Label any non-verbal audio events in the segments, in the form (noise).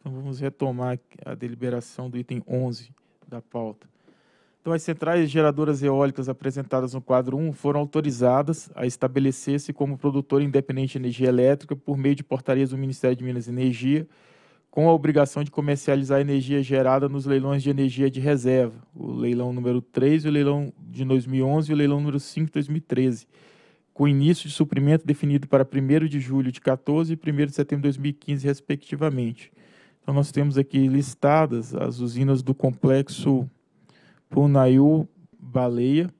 Então vamos retomar a deliberação do item 11 da pauta. Então as centrais geradoras eólicas apresentadas no quadro 1 foram autorizadas a estabelecer-se como produtor independente de energia elétrica por meio de portarias do Ministério de Minas e Energia, com a obrigação de comercializar a energia gerada nos leilões de energia de reserva, o leilão número 3, o leilão de 2011 e o leilão número 5 de 2013, com início de suprimento definido para 1 de julho de 14 e 1 de setembro de 2015, respectivamente. Então, nós temos aqui listadas as usinas do complexo punayu Baleia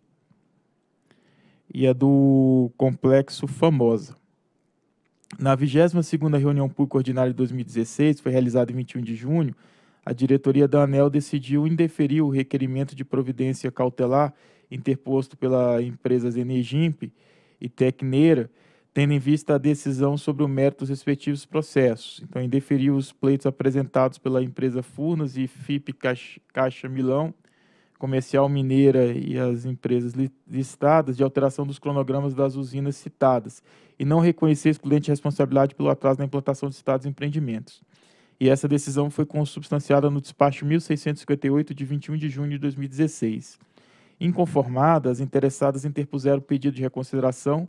e a do complexo Famosa. Na 22ª reunião pública ordinária de 2016, foi realizada em 21 de junho, a diretoria da ANEL decidiu indeferir o requerimento de providência cautelar interposto pela empresas Energimp e Tecneira, tendo em vista a decisão sobre o mérito dos respectivos processos. Então, indeferiu os pleitos apresentados pela empresa Furnas e FIP Caixa, Milão, Comercial Mineira e as empresas listadas de alteração dos cronogramas das usinas citadas e não reconhecer excludente responsabilidade pelo atraso na implantação dos citados empreendimentos. E essa decisão foi consubstanciada no despacho 1658 de 21 de junho de 2016. Inconformadas, as interessadas interpuseram pedido de reconsideração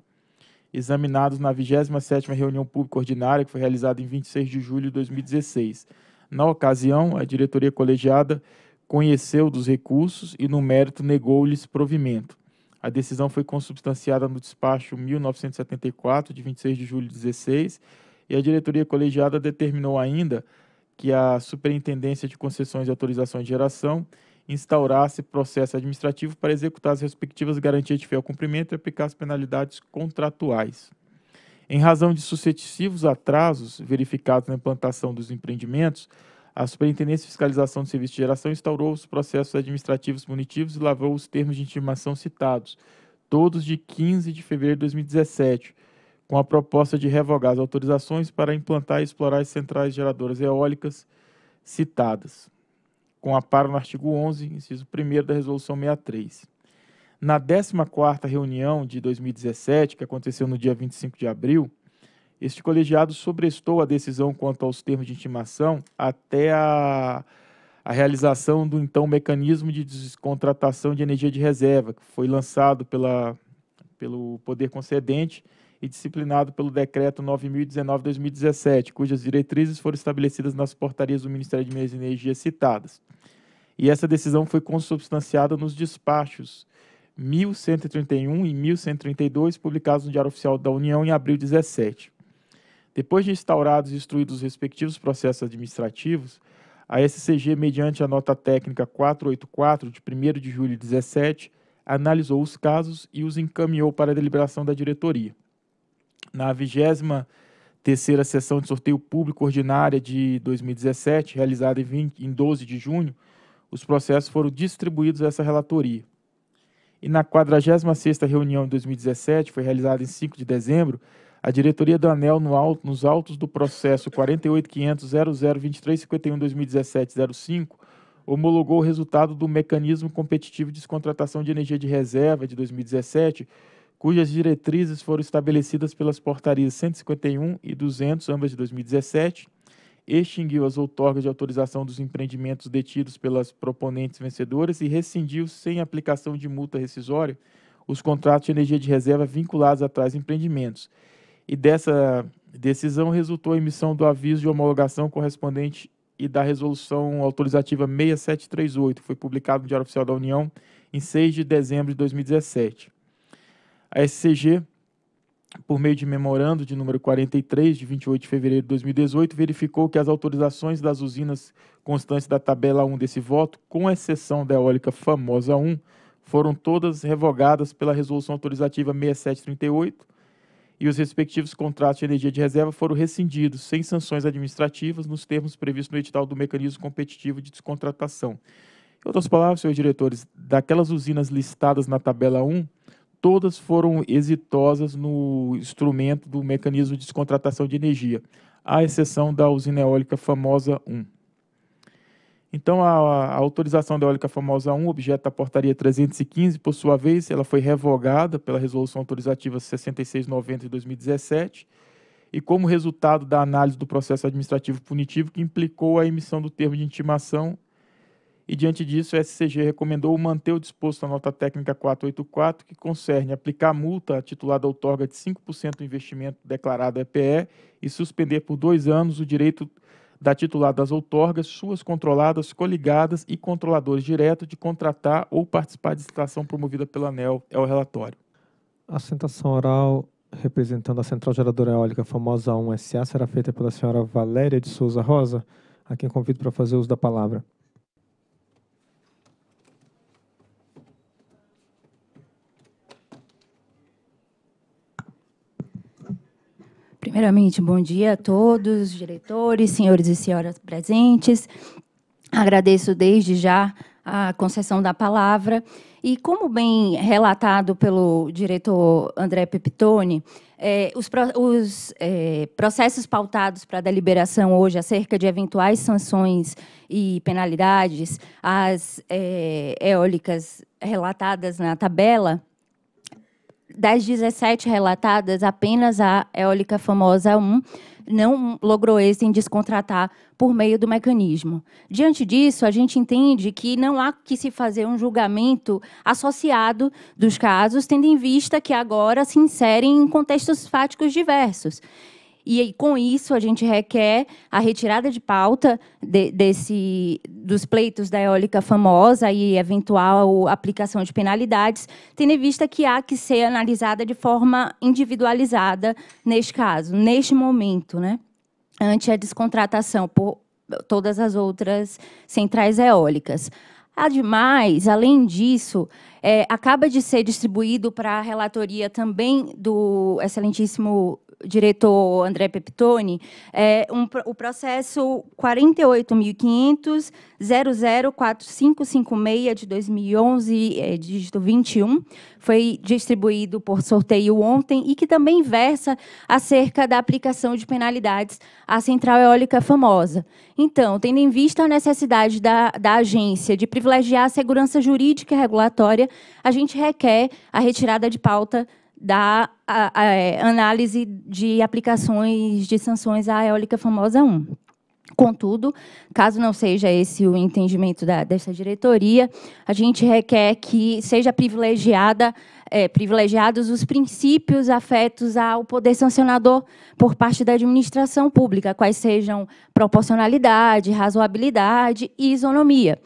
examinados na 27ª reunião pública ordinária, que foi realizada em 26 de julho de 2016. Na ocasião, a diretoria colegiada conheceu dos recursos e, no mérito, negou-lhes provimento. A decisão foi consubstanciada no despacho 1974, de 26 de julho de 2016, e a diretoria colegiada determinou ainda que a Superintendência de Concessões e Autorizações de Geração instaurasse processo administrativo para executar as respectivas garantias de fiel cumprimento e aplicar as penalidades contratuais. Em razão de sucessivos atrasos verificados na implantação dos empreendimentos, a Superintendência de Fiscalização do Serviço de Geração instaurou os processos administrativos punitivos e lavou os termos de intimação citados, todos de 15 de fevereiro de 2017, com a proposta de revogar as autorizações para implantar e explorar as centrais geradoras eólicas citadas com aparo no artigo 11, inciso 1 da Resolução 63. Na 14ª reunião de 2017, que aconteceu no dia 25 de abril, este colegiado sobrestou a decisão quanto aos termos de intimação até a, a realização do então mecanismo de descontratação de energia de reserva, que foi lançado pela, pelo poder concedente e disciplinado pelo Decreto 9019-2017, cujas diretrizes foram estabelecidas nas portarias do Ministério de Minas e Energia citadas. E essa decisão foi consubstanciada nos despachos 1131 e 1132, publicados no Diário Oficial da União em abril 2017. Depois de instaurados e instruídos os respectivos processos administrativos, a SCG, mediante a nota técnica 484, de 1 de julho de 2017, analisou os casos e os encaminhou para a deliberação da diretoria. Na 23 terceira sessão de sorteio público ordinária de 2017, realizada em, 20, em 12 de junho, os processos foram distribuídos a essa relatoria. E na 46 reunião de 2017, foi realizada em 5 de dezembro, a diretoria do ANEL, no alto, nos autos do processo 48.500.00.23.51.2017.05, homologou o resultado do Mecanismo Competitivo de Descontratação de Energia de Reserva de 2017, cujas diretrizes foram estabelecidas pelas portarias 151 e 200, ambas de 2017, extinguiu as outorgas de autorização dos empreendimentos detidos pelas proponentes vencedoras e rescindiu, sem aplicação de multa rescisória, os contratos de energia de reserva vinculados a tais empreendimentos. E dessa decisão resultou a emissão do aviso de homologação correspondente e da resolução autorizativa 6738, que foi publicado no Diário Oficial da União em 6 de dezembro de 2017. A SCG, por meio de memorando de número 43, de 28 de fevereiro de 2018, verificou que as autorizações das usinas constantes da tabela 1 desse voto, com exceção da eólica famosa 1, foram todas revogadas pela resolução autorizativa 6738 e os respectivos contratos de energia de reserva foram rescindidos sem sanções administrativas nos termos previstos no edital do mecanismo competitivo de descontratação. Em outras palavras, senhores diretores, daquelas usinas listadas na tabela 1, todas foram exitosas no instrumento do mecanismo de descontratação de energia, à exceção da usina eólica famosa 1. Então, a, a autorização da eólica famosa 1, objeto da portaria 315, por sua vez, ela foi revogada pela resolução autorizativa 6690 de 2017 e como resultado da análise do processo administrativo punitivo que implicou a emissão do termo de intimação e, diante disso, o SCG recomendou manter o disposto na nota técnica 484, que concerne aplicar a multa titulada outorga de 5% do investimento declarado EPE e suspender por dois anos o direito da titular das outorgas, suas controladas, coligadas e controladores diretos de contratar ou participar de licitação promovida pela ANEL. É o relatório. A sustentação oral representando a Central Geradora Eólica Famosa 1 SA será feita pela senhora Valéria de Souza Rosa, a quem convido para fazer uso da palavra. Primeiramente, bom dia a todos, diretores, senhores e senhoras presentes. Agradeço desde já a concessão da palavra. E como bem relatado pelo diretor André Pepitone, é, os, os é, processos pautados para a deliberação hoje acerca de eventuais sanções e penalidades às é, eólicas relatadas na tabela das 17 relatadas, apenas a eólica famosa 1 não logrou esse em descontratar por meio do mecanismo. Diante disso, a gente entende que não há que se fazer um julgamento associado dos casos, tendo em vista que agora se inserem em contextos fáticos diversos. E com isso a gente requer a retirada de pauta de, desse, dos pleitos da eólica famosa e eventual aplicação de penalidades, tendo em vista que há que ser analisada de forma individualizada neste caso, neste momento, né? ante a descontratação por todas as outras centrais eólicas. Ademais, além disso, é, acaba de ser distribuído para a relatoria também do excelentíssimo diretor André Peptoni, é um, o processo 48.500.004556 de 2011, é, dígito 21, foi distribuído por sorteio ontem e que também versa acerca da aplicação de penalidades à central eólica famosa. Então, tendo em vista a necessidade da, da agência de privilegiar a segurança jurídica e regulatória, a gente requer a retirada de pauta da a, a, é, análise de aplicações de sanções à eólica famosa 1. Contudo, caso não seja esse o entendimento da, dessa diretoria, a gente requer que seja privilegiada, é, privilegiados os princípios afetos ao poder sancionador por parte da administração pública, quais sejam proporcionalidade, razoabilidade e isonomia.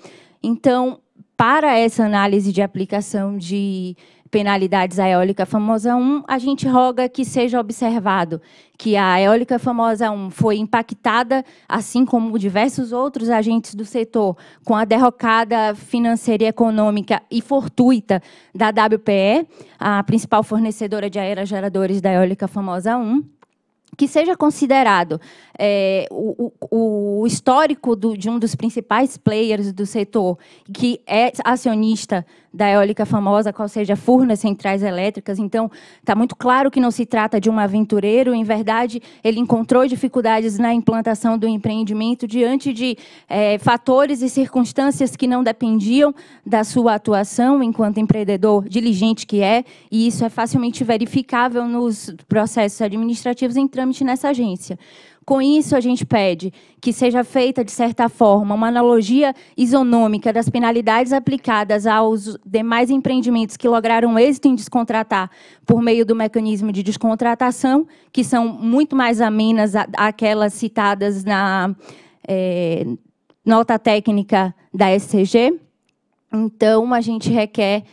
Então, para essa análise de aplicação de penalidades à eólica famosa 1, a gente roga que seja observado que a eólica famosa 1 foi impactada, assim como diversos outros agentes do setor, com a derrocada financeira e econômica e fortuita da WPE, a principal fornecedora de aerogeradores da eólica famosa 1 que seja considerado é, o, o, histórico do, de um dos principais players do setor, que é acionista da eólica famosa, qual seja furnas centrais elétricas. Então, está muito claro que não se trata de um aventureiro. Em verdade, ele encontrou dificuldades na implantação do empreendimento diante de é, fatores e circunstâncias que não dependiam da sua atuação enquanto empreendedor diligente que é, e isso é facilmente verificável nos processos administrativos em trâmite nessa agência. Com isso, a gente pede que seja feita, de certa forma, uma analogia isonômica das penalidades aplicadas aos demais empreendimentos que lograram êxito em descontratar por meio do mecanismo de descontratação, que são muito mais amenas àquelas citadas na é, nota técnica da SCG. Então, a gente requer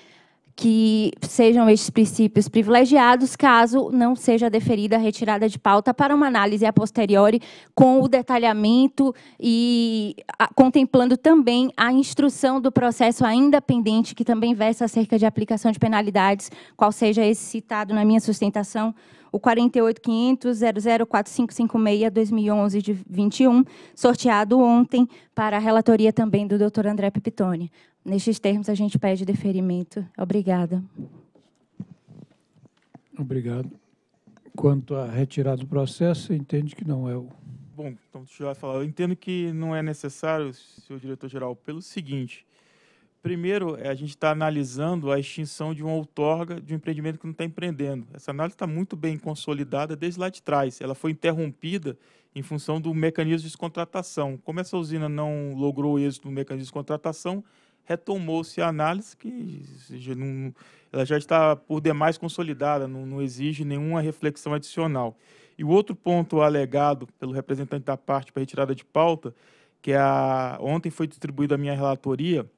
que sejam estes princípios privilegiados, caso não seja deferida a retirada de pauta para uma análise a posteriori com o detalhamento e a, contemplando também a instrução do processo ainda pendente, que também versa acerca de aplicação de penalidades, qual seja esse citado na minha sustentação o 48500004556-2011 de 21, sorteado ontem para a relatoria também do Dr. André Pepitone. Nestes termos, a gente pede deferimento. Obrigada. Obrigado. Quanto à retirada do processo, você entende que não é o... Bom, então deixa eu falar. Eu entendo que não é necessário, senhor diretor-geral, pelo seguinte... Primeiro, é, a gente está analisando a extinção de uma outorga de um empreendimento que não está empreendendo. Essa análise está muito bem consolidada desde lá de trás. Ela foi interrompida em função do mecanismo de descontratação. Como essa usina não logrou o êxito no mecanismo de descontratação, retomou-se a análise que seja, não, ela já está por demais consolidada, não, não exige nenhuma reflexão adicional. E o outro ponto alegado pelo representante da parte para retirada de pauta, que é a, ontem foi distribuída a minha relatoria,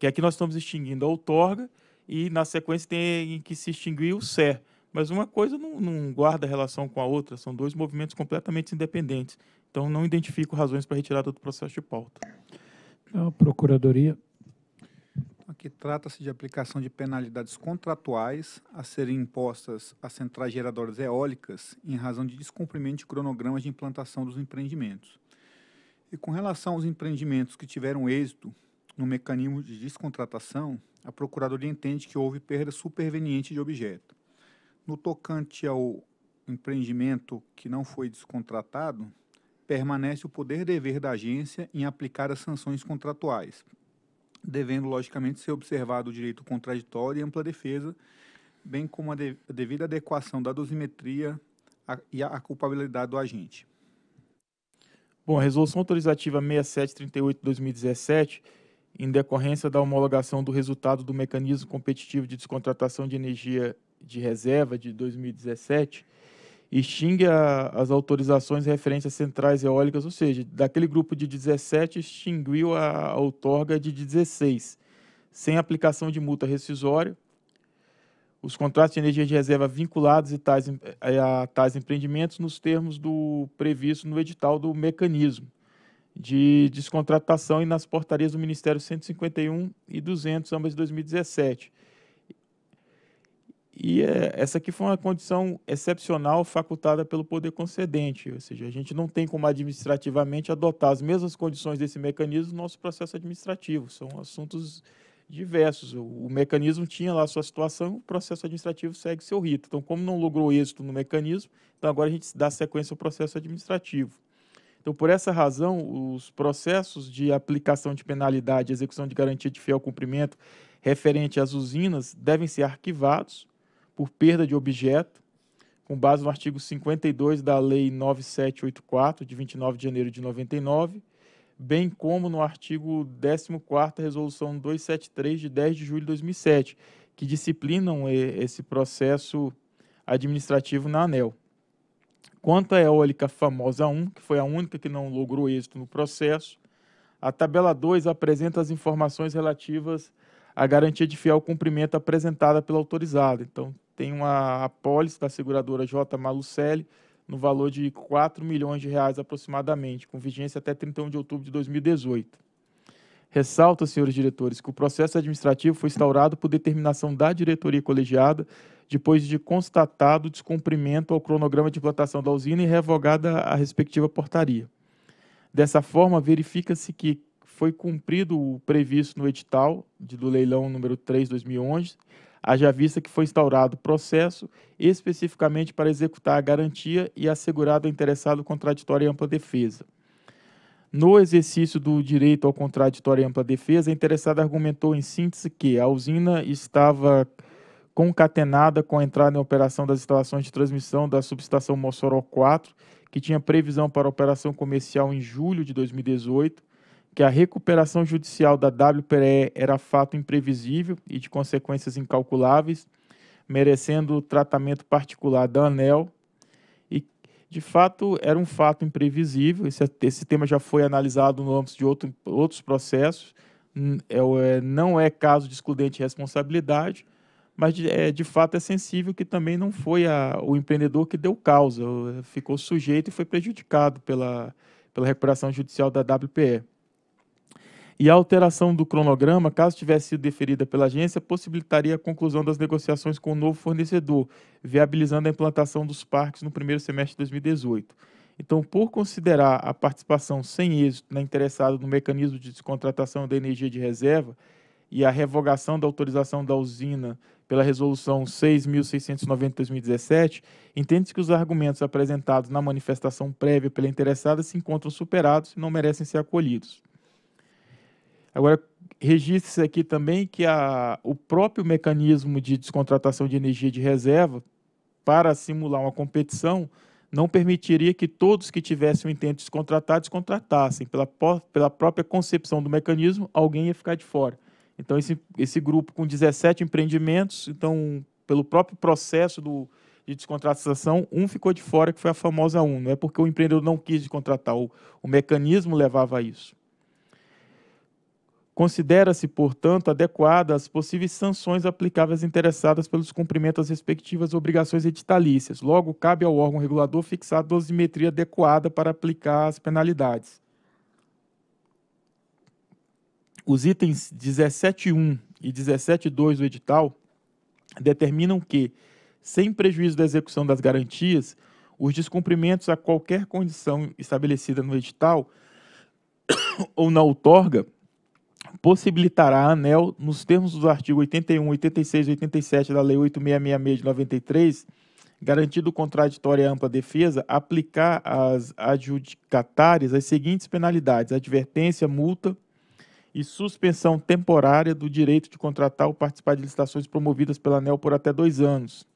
que aqui é nós estamos extinguindo a outorga e na sequência tem que se extinguir o SER. Mas uma coisa não, não guarda relação com a outra, são dois movimentos completamente independentes. Então, não identifico razões para retirada do processo de pauta. É a Procuradoria. Aqui trata-se de aplicação de penalidades contratuais a serem impostas às centrais geradoras eólicas em razão de descumprimento de cronogramas de implantação dos empreendimentos. E com relação aos empreendimentos que tiveram êxito no mecanismo de descontratação, a Procuradoria entende que houve perda superveniente de objeto. No tocante ao empreendimento que não foi descontratado, permanece o poder dever da agência em aplicar as sanções contratuais, devendo, logicamente, ser observado o direito contraditório e ampla defesa, bem como a, de a devida adequação da dosimetria a e a culpabilidade do agente. Bom, a resolução autorizativa 6738-2017 em decorrência da homologação do resultado do mecanismo competitivo de descontratação de energia de reserva de 2017, extingue a, as autorizações referentes a centrais eólicas, ou seja, daquele grupo de 17 extinguiu a, a outorga de 16, sem aplicação de multa rescisória. Os contratos de energia de reserva vinculados tais, eh, a tais empreendimentos nos termos do previsto no edital do mecanismo de descontratação e nas portarias do Ministério 151 e 200, ambas de 2017. E é, essa aqui foi uma condição excepcional facultada pelo poder concedente, ou seja, a gente não tem como administrativamente adotar as mesmas condições desse mecanismo no nosso processo administrativo, são assuntos diversos. O, o mecanismo tinha lá a sua situação, o processo administrativo segue seu rito. Então, como não logrou êxito no mecanismo, então agora a gente dá sequência ao processo administrativo. Então, por essa razão, os processos de aplicação de penalidade e execução de garantia de fiel cumprimento referente às usinas devem ser arquivados por perda de objeto, com base no artigo 52 da Lei 9784, de 29 de janeiro de 99, bem como no artigo 14ª Resolução 273, de 10 de julho de 2007, que disciplinam eh, esse processo administrativo na ANEL quanto à eólica famosa 1, que foi a única que não logrou êxito no processo, a tabela 2 apresenta as informações relativas à garantia de fiel cumprimento apresentada pela autorizada. Então, tem uma apólice da seguradora J. Malucelli no valor de 4 milhões de reais aproximadamente, com vigência até 31 de outubro de 2018. Ressalta, senhores diretores, que o processo administrativo foi instaurado por determinação da diretoria colegiada, depois de constatado o descumprimento ao cronograma de implantação da usina e revogada a respectiva portaria. Dessa forma, verifica-se que foi cumprido o previsto no edital do leilão número 3/2011, haja vista que foi instaurado processo especificamente para executar a garantia e assegurar ao interessado contraditório e ampla defesa. No exercício do direito ao contraditório e ampla defesa, a interessada argumentou em síntese que a usina estava concatenada com a entrada em operação das instalações de transmissão da subestação Mossoró 4, que tinha previsão para operação comercial em julho de 2018, que a recuperação judicial da WPE era fato imprevisível e de consequências incalculáveis, merecendo tratamento particular da ANEL de fato, era um fato imprevisível. Esse, esse tema já foi analisado no âmbito de outro, outros processos. Hum, é, é, não é caso de excludente responsabilidade, mas de, é, de fato é sensível que também não foi a, o empreendedor que deu causa, ficou sujeito e foi prejudicado pela, pela recuperação judicial da WPE e a alteração do cronograma, caso tivesse sido deferida pela agência, possibilitaria a conclusão das negociações com o novo fornecedor, viabilizando a implantação dos parques no primeiro semestre de 2018. Então, por considerar a participação sem êxito na né, interessada no mecanismo de descontratação da energia de reserva e a revogação da autorização da usina pela Resolução 6.690-2017, entende-se que os argumentos apresentados na manifestação prévia pela interessada se encontram superados e não merecem ser acolhidos. Agora, registre-se aqui também que a, o próprio mecanismo de descontratação de energia de reserva para simular uma competição não permitiria que todos que tivessem o intento de descontratar, descontratassem. Pela, pela própria concepção do mecanismo, alguém ia ficar de fora. Então, esse, esse grupo com 17 empreendimentos, então, pelo próprio processo do, de descontratação, um ficou de fora, que foi a famosa 1. Não é porque o empreendedor não quis descontratar, o, o mecanismo levava a isso. Considera-se, portanto, adequada as possíveis sanções aplicáveis interessadas pelo cumprimento das respectivas obrigações editalícias. Logo, cabe ao órgão regulador fixar a dosimetria adequada para aplicar as penalidades. Os itens 17.1 e 17.2 do edital determinam que, sem prejuízo da execução das garantias, os descumprimentos a qualquer condição estabelecida no edital (coughs) ou na outorga possibilitará a ANEL, nos termos dos artigos 81, 86 e 87 da Lei 8666 de 93, garantido contraditória e ampla defesa, aplicar às adjudicatárias as seguintes penalidades: advertência, multa e suspensão temporária do direito de contratar ou participar de licitações promovidas pela ANEL por até dois anos.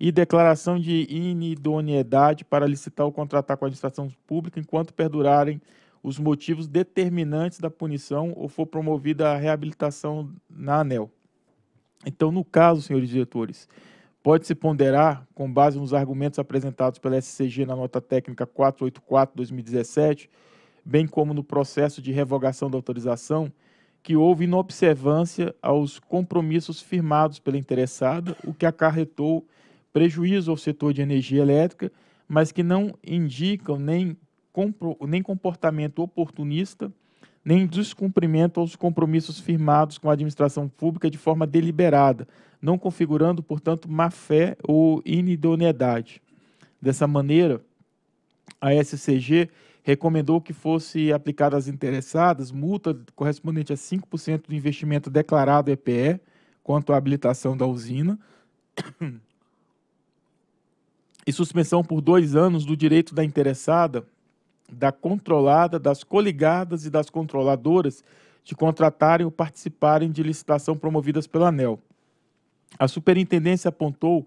E declaração de inidoneidade para licitar ou contratar com a administração pública enquanto perdurarem os motivos determinantes da punição ou for promovida a reabilitação na ANEL. Então, no caso, senhores diretores, pode-se ponderar, com base nos argumentos apresentados pela SCG na nota técnica 484-2017, bem como no processo de revogação da autorização, que houve inobservância aos compromissos firmados pela interessada, o que acarretou prejuízo ao setor de energia elétrica, mas que não indicam nem nem comportamento oportunista, nem descumprimento aos compromissos firmados com a administração pública de forma deliberada, não configurando, portanto, má fé ou inidoneidade. Dessa maneira, a SCG recomendou que fosse aplicada às interessadas multa correspondente a 5% do investimento declarado EPE quanto à habilitação da usina e suspensão por dois anos do direito da interessada da controlada, das coligadas e das controladoras de contratarem ou participarem de licitação promovidas pela ANEL. A superintendência apontou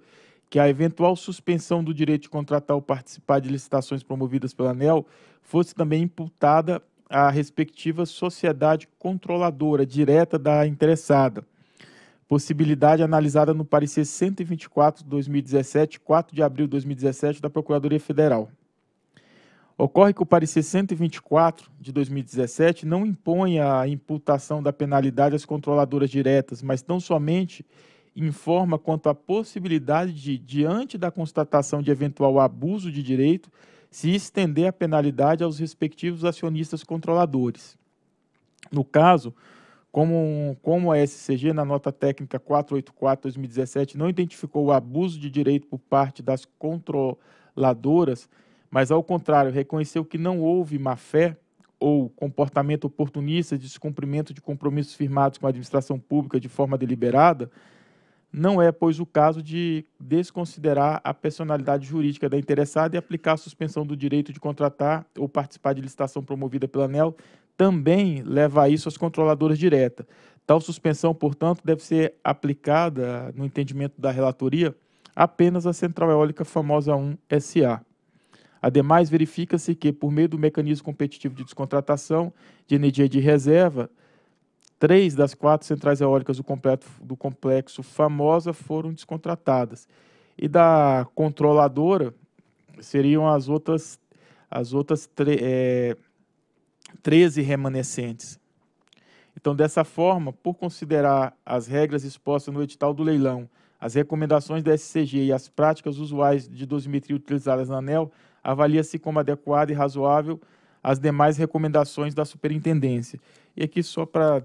que a eventual suspensão do direito de contratar ou participar de licitações promovidas pela ANEL fosse também imputada à respectiva sociedade controladora direta da interessada. Possibilidade analisada no parecer 124 2017, 4 de abril de 2017 da Procuradoria Federal. Ocorre que o parecer 124 de 2017 não impõe a imputação da penalidade às controladoras diretas, mas tão somente informa quanto à possibilidade de, diante da constatação de eventual abuso de direito, se estender a penalidade aos respectivos acionistas controladores. No caso, como, como a SCG, na nota técnica 484-2017, não identificou o abuso de direito por parte das controladoras, mas ao contrário, reconheceu que não houve má fé ou comportamento oportunista de descumprimento de compromissos firmados com a administração pública de forma deliberada, não é, pois, o caso de desconsiderar a personalidade jurídica da interessada e aplicar a suspensão do direito de contratar ou participar de licitação promovida pela ANEL, também leva a isso às controladoras direta. Tal suspensão, portanto, deve ser aplicada, no entendimento da relatoria, apenas à Central Eólica Famosa 1 SA. Ademais, verifica-se que, por meio do mecanismo competitivo de descontratação de energia de reserva, três das quatro centrais eólicas do, completo, do complexo Famosa foram descontratadas. E da controladora seriam as outras, as outras é, 13 remanescentes. Então, dessa forma, por considerar as regras expostas no edital do leilão, as recomendações da SCG e as práticas usuais de dosimetria utilizadas na ANEL, avalia-se como adequada e razoável as demais recomendações da superintendência. E aqui, só para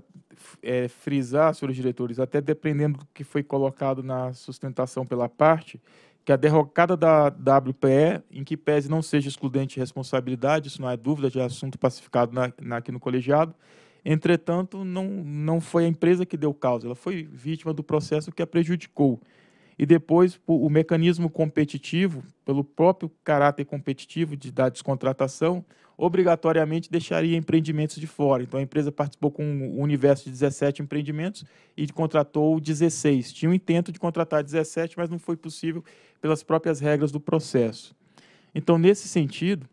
é, frisar, senhores diretores, até dependendo do que foi colocado na sustentação pela parte, que a derrocada da WPE, em que pese não seja excludente de responsabilidade, isso não é dúvida, já é assunto pacificado na, na, aqui no colegiado, entretanto, não, não foi a empresa que deu causa, ela foi vítima do processo que a prejudicou e depois o mecanismo competitivo, pelo próprio caráter competitivo de, da descontratação, obrigatoriamente deixaria empreendimentos de fora. Então a empresa participou com um universo de 17 empreendimentos e contratou 16. Tinha o um intento de contratar 17, mas não foi possível pelas próprias regras do processo. Então, nesse sentido,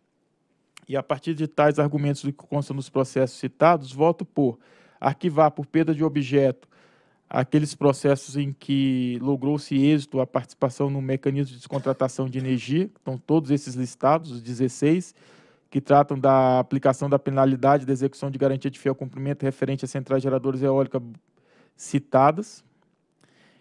e a partir de tais argumentos que constam nos processos citados, voto por arquivar por perda de objeto aqueles processos em que logrou-se êxito a participação no mecanismo de descontratação de energia, estão todos esses listados, os 16, que tratam da aplicação da penalidade da execução de garantia de fiel cumprimento referente a centrais geradoras eólicas citadas,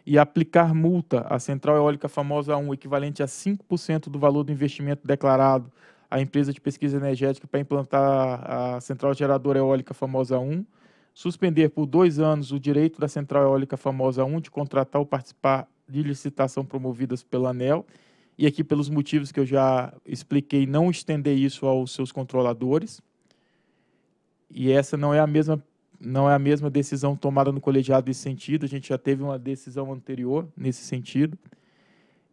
e aplicar multa à central eólica famosa 1, equivalente a 5% do valor do investimento declarado à empresa de pesquisa energética para implantar a central geradora eólica famosa 1, suspender por dois anos o direito da Central Eólica Famosa 1 de contratar ou participar de licitação promovidas pela ANEL, e aqui pelos motivos que eu já expliquei, não estender isso aos seus controladores. E essa não é a mesma não é a mesma decisão tomada no colegiado nesse sentido, a gente já teve uma decisão anterior nesse sentido.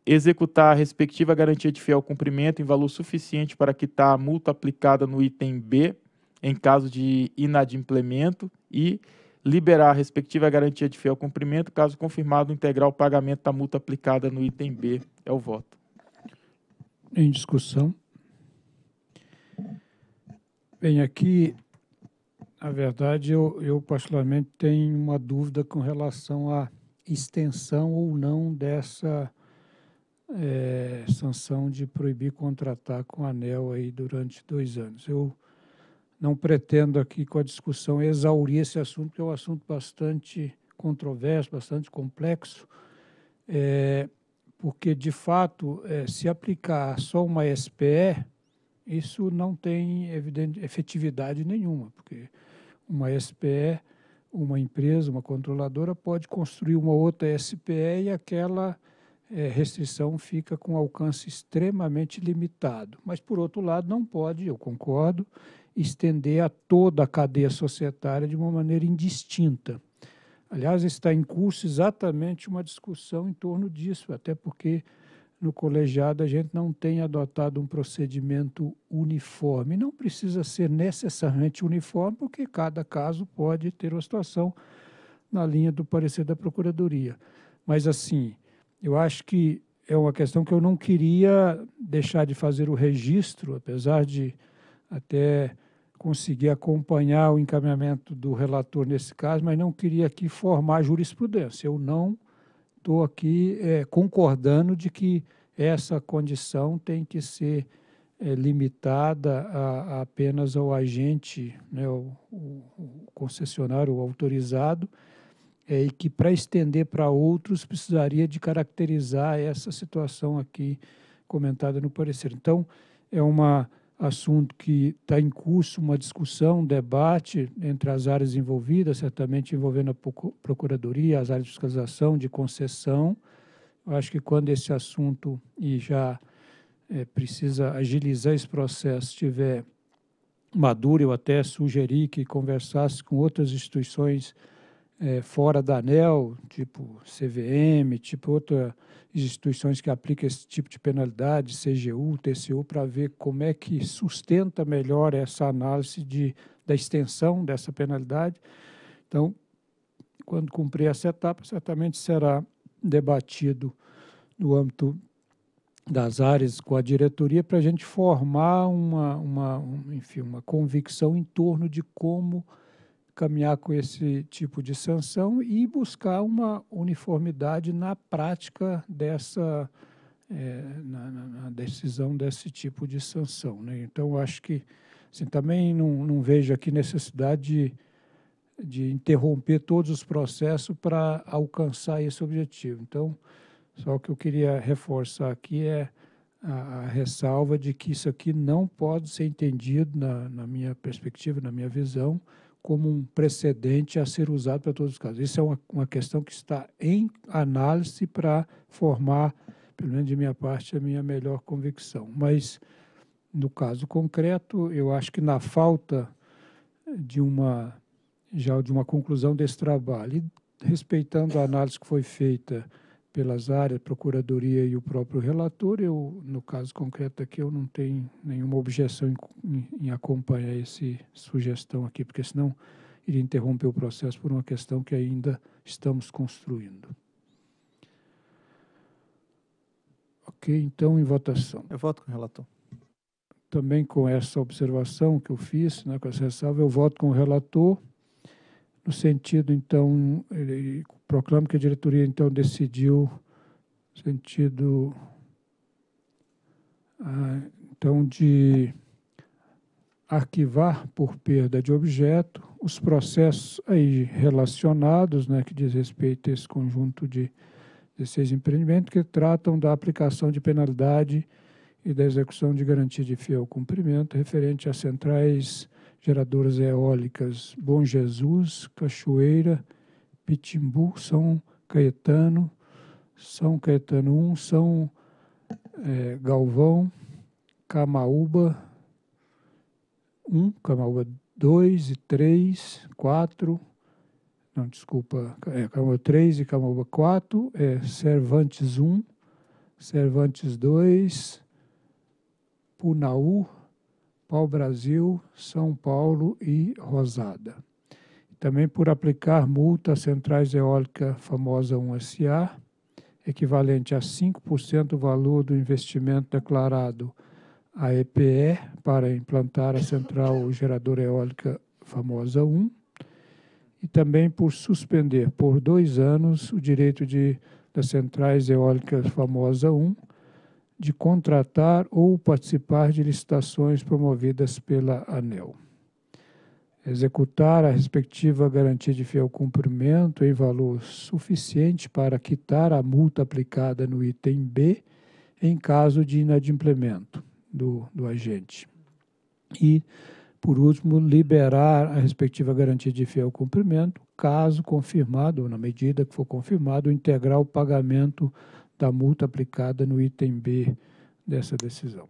Executar a respectiva garantia de fiel cumprimento em valor suficiente para quitar a multa aplicada no item B em caso de inadimplemento e liberar a respectiva garantia de fiel cumprimento, caso confirmado, integrar o pagamento da multa aplicada no item B. É o voto. Em discussão. Bem, aqui, na verdade, eu, eu particularmente tenho uma dúvida com relação à extensão ou não dessa é, sanção de proibir contratar com anel aí durante dois anos. Eu não pretendo aqui com a discussão exaurir esse assunto, que é um assunto bastante controverso, bastante complexo, é, porque, de fato, é, se aplicar só uma SPE, isso não tem evidente, efetividade nenhuma, porque uma SPE, uma empresa, uma controladora, pode construir uma outra SPE e aquela é, restrição fica com alcance extremamente limitado. Mas, por outro lado, não pode, eu concordo, estender a toda a cadeia societária de uma maneira indistinta. Aliás, está em curso exatamente uma discussão em torno disso, até porque no colegiado a gente não tem adotado um procedimento uniforme. Não precisa ser necessariamente uniforme, porque cada caso pode ter uma situação na linha do parecer da Procuradoria. Mas, assim, eu acho que é uma questão que eu não queria deixar de fazer o registro, apesar de até conseguir acompanhar o encaminhamento do relator nesse caso, mas não queria aqui formar jurisprudência. Eu não estou aqui é, concordando de que essa condição tem que ser é, limitada a, a apenas ao agente, né, o, o concessionário autorizado, é, e que para estender para outros precisaria de caracterizar essa situação aqui comentada no parecer. Então, é um assunto que está em curso uma discussão, um debate entre as áreas envolvidas, certamente envolvendo a procuradoria, as áreas de fiscalização, de concessão. Eu acho que quando esse assunto, e já é, precisa agilizar esse processo, estiver maduro, eu até sugeri que conversasse com outras instituições é, fora da ANEL, tipo CVM, tipo outras instituições que aplicam esse tipo de penalidade, CGU, TCU, para ver como é que sustenta melhor essa análise de, da extensão dessa penalidade. Então, quando cumprir essa etapa, certamente será debatido no âmbito das áreas com a diretoria para a gente formar uma, uma, enfim, uma convicção em torno de como caminhar com esse tipo de sanção e buscar uma uniformidade na prática dessa é, na, na, decisão desse tipo de sanção. Né? Então, acho que assim, também não, não, vejo aqui necessidade de, de interromper todos os processos para alcançar esse objetivo. Então, só o que eu queria reforçar aqui é a, a, ressalva de que isso aqui não pode ser entendido, na, na minha perspectiva, na minha visão, como um precedente a ser usado para todos os casos. Isso é uma, uma questão que está em análise para formar, pelo menos de minha parte, a minha melhor convicção. Mas, no caso concreto, eu acho que na falta de uma já de uma conclusão desse trabalho, e respeitando a análise que foi feita pelas áreas, Procuradoria e o próprio relator. Eu, no caso concreto aqui, eu não tenho nenhuma objeção em, em, acompanhar essa sugestão aqui, porque senão iria interromper o processo por uma questão que ainda estamos construindo. Ok, então em votação. Eu voto com o relator. Também com essa observação que eu fiz, né, com essa ressalva, eu voto com o relator. No sentido, então, ele proclama que a diretoria, então, decidiu, no sentido, ah, então, de arquivar por perda de objeto os processos aí relacionados, né, que diz respeito a esse conjunto de 16 empreendimentos, que tratam da aplicação de penalidade e da execução de garantia de fiel cumprimento referente às centrais geradoras eólicas Bom Jesus, Cachoeira, Pitimbu, São Caetano, São Caetano I, São é, Galvão, Camaúba 1, Camaúba 2 e 3, 4, não, desculpa, é, Camaúba 3 e Camaúba 4, é, Cervantes 1, Cervantes 2, Punaú Pau Brasil, São Paulo e Rosada. Também por aplicar multa à Centrais Eólica Famosa 1SA, equivalente a 5% do valor do investimento declarado à EPE para implantar a central geradora eólica Famosa 1, e também por suspender por dois anos o direito de, das centrais eólicas Famosa 1 de contratar ou participar de licitações promovidas pela ANEL. Executar a respectiva garantia de fiel cumprimento em valor suficiente para quitar a multa aplicada no item B em caso de inadimplemento do, do agente. E, por último, liberar a respectiva garantia de fiel cumprimento caso confirmado, ou na medida que for confirmado, integrar o pagamento da multa aplicada no item B dessa decisão.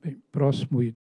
Bem, próximo item.